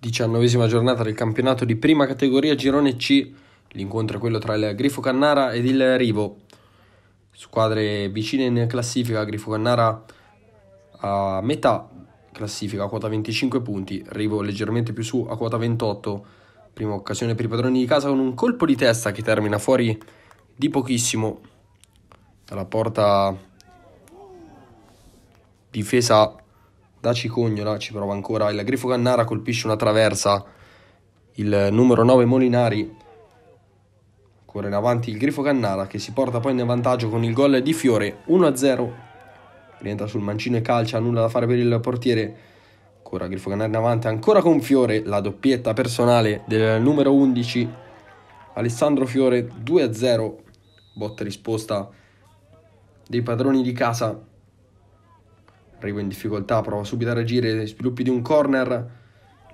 diciannovesima giornata del campionato di prima categoria Girone C, l'incontro è quello tra il Grifo Cannara ed il Rivo. Squadre vicine in classifica, Grifo Cannara a metà classifica a quota 25 punti, Rivo leggermente più su a quota 28. Prima occasione per i padroni di casa con un colpo di testa che termina fuori di pochissimo dalla porta difesa da Cicognola, ci prova ancora, il Grifo Cannara colpisce una traversa, il numero 9 Molinari corre in avanti il Grifo Cannara che si porta poi in vantaggio con il gol di Fiore 1-0, rientra sul mancino e calcia, nulla da fare per il portiere, ancora Grifo Cannara in avanti, ancora con Fiore, la doppietta personale del numero 11 Alessandro Fiore 2-0, botta risposta dei padroni di casa arrivo in difficoltà, prova subito a reagire, sviluppi di un corner,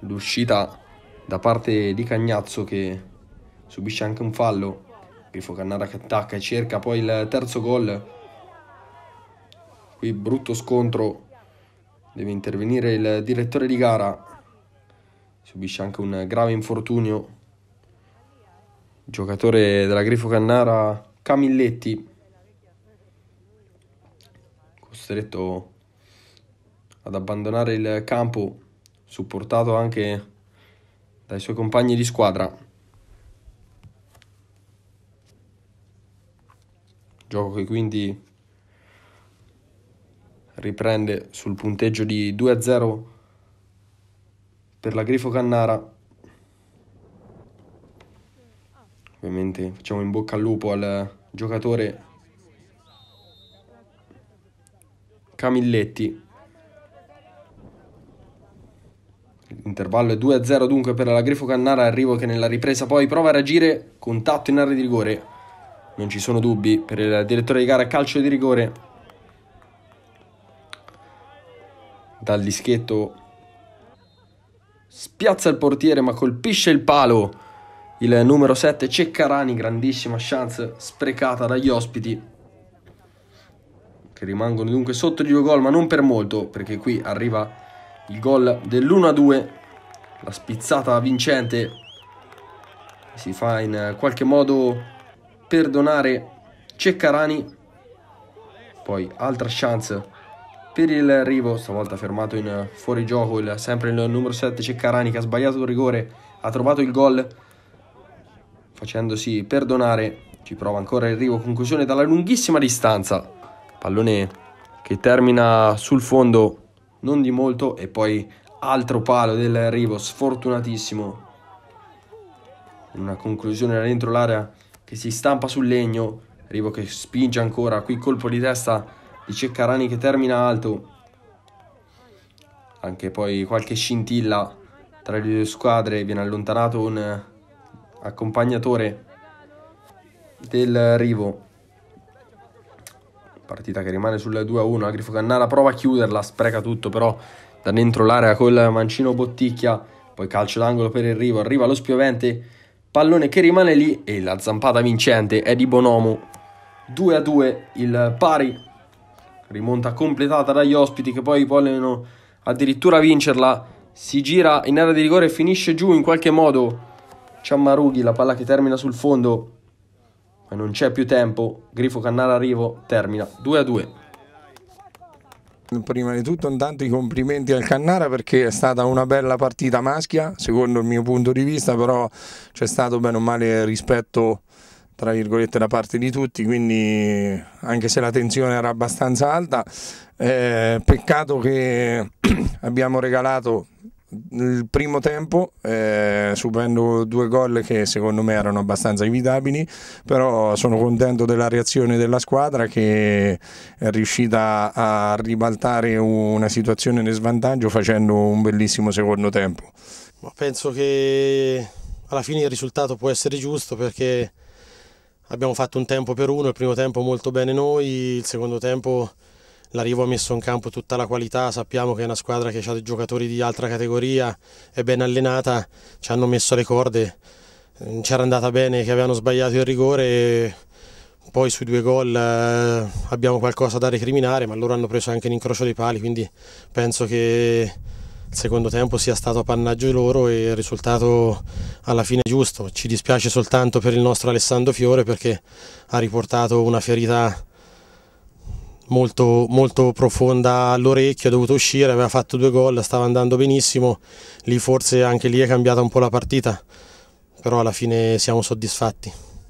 l'uscita da parte di Cagnazzo che subisce anche un fallo, Grifo Cannara che attacca e cerca poi il terzo gol, qui brutto scontro, deve intervenire il direttore di gara, subisce anche un grave infortunio, giocatore della Grifo Cannara Camilletti, costretto ad abbandonare il campo, supportato anche dai suoi compagni di squadra. Gioco che quindi riprende sul punteggio di 2-0 per la Grifo Cannara. Ovviamente facciamo in bocca al lupo al giocatore Camilletti. Intervallo è 2-0 dunque per la Grifo Cannara, arrivo che nella ripresa poi prova a reagire, contatto in area di rigore. Non ci sono dubbi per il direttore di gara calcio di rigore. Dal dischetto spiazza il portiere ma colpisce il palo. Il numero 7 Ceccarani, grandissima chance sprecata dagli ospiti che rimangono dunque sotto di due gol ma non per molto perché qui arriva il gol dell'1-2 la spizzata vincente si fa in eh, qualche modo perdonare Ceccarani. Poi altra chance per il Rivo, stavolta fermato in fuorigioco, il, sempre il numero 7 Ceccarani che ha sbagliato il rigore, ha trovato il gol facendosi perdonare. Ci prova ancora il Rivo, conclusione dalla lunghissima distanza. Pallone che termina sul fondo non di molto e poi altro palo del Rivo sfortunatissimo una conclusione dentro l'area che si stampa sul legno Rivo che spinge ancora qui colpo di testa di Ceccarani che termina alto anche poi qualche scintilla tra le due squadre viene allontanato un accompagnatore del Rivo partita che rimane sul 2-1 Agrifo Cannara prova a chiuderla spreca tutto però da dentro l'area col mancino Botticchia, poi calcio d'angolo per il Rivo, arriva lo spiovente, pallone che rimane lì e la zampata vincente è di Bonomo. 2 a 2 il pari, rimonta completata dagli ospiti che poi vogliono addirittura vincerla, si gira in area di rigore e finisce giù in qualche modo. Ciammarughi, la palla che termina sul fondo, ma non c'è più tempo, Grifo Cannara arrivo, termina 2 a 2 prima di tutto intanto i complimenti al Cannara perché è stata una bella partita maschia, secondo il mio punto di vista, però c'è stato bene o male rispetto tra virgolette da parte di tutti, quindi anche se la tensione era abbastanza alta, eh, peccato che abbiamo regalato il primo tempo, eh, subendo due gol che secondo me erano abbastanza evitabili, però sono contento della reazione della squadra che è riuscita a ribaltare una situazione di svantaggio facendo un bellissimo secondo tempo. Ma penso che alla fine il risultato può essere giusto perché abbiamo fatto un tempo per uno, il primo tempo molto bene noi, il secondo tempo l'arrivo ha messo in campo tutta la qualità, sappiamo che è una squadra che ha giocatori di altra categoria, è ben allenata, ci hanno messo le corde, mm, c'era andata bene che avevano sbagliato il rigore poi sui due gol eh, abbiamo qualcosa da recriminare, ma loro hanno preso anche l'incrocio dei pali, quindi penso che il secondo tempo sia stato appannaggio loro e il risultato alla fine è giusto. Ci dispiace soltanto per il nostro Alessandro Fiore perché ha riportato una ferita molto, molto profonda all'orecchio, ha dovuto uscire, aveva fatto due gol, stava andando benissimo, lì forse anche lì è cambiata un po' la partita, però alla fine siamo soddisfatti.